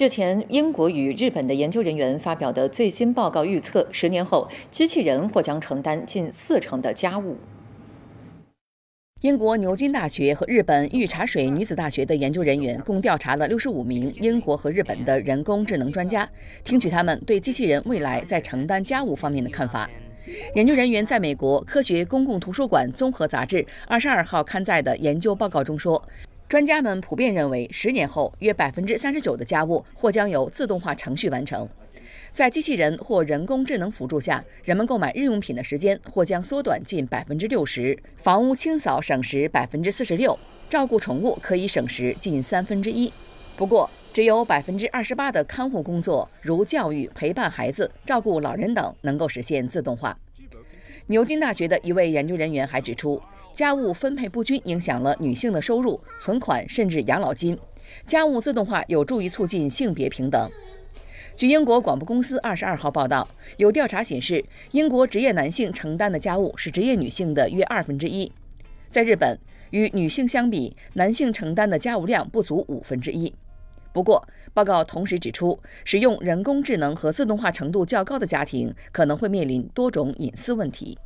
日前，英国与日本的研究人员发表的最新报告预测，十年后机器人或将承担近四成的家务。英国牛津大学和日本御茶水女子大学的研究人员共调查了六十五名英国和日本的人工智能专家，听取他们对机器人未来在承担家务方面的看法。研究人员在美国《科学公共图书馆综合杂志》二十二号刊载的研究报告中说。专家们普遍认为，十年后约百分之三十九的家务或将由自动化程序完成。在机器人或人工智能辅助下，人们购买日用品的时间或将缩短近百分之六十，房屋清扫省时百分之四十六，照顾宠物可以省时近三分之一。不过，只有百分之二十八的看护工作，如教育、陪伴孩子、照顾老人等，能够实现自动化。牛津大学的一位研究人员还指出。家务分配不均影响了女性的收入、存款甚至养老金。家务自动化有助于促进性别平等。据英国广播公司二十二号报道，有调查显示，英国职业男性承担的家务是职业女性的约二分之一。在日本，与女性相比，男性承担的家务量不足五分之一。不过，报告同时指出，使用人工智能和自动化程度较高的家庭可能会面临多种隐私问题。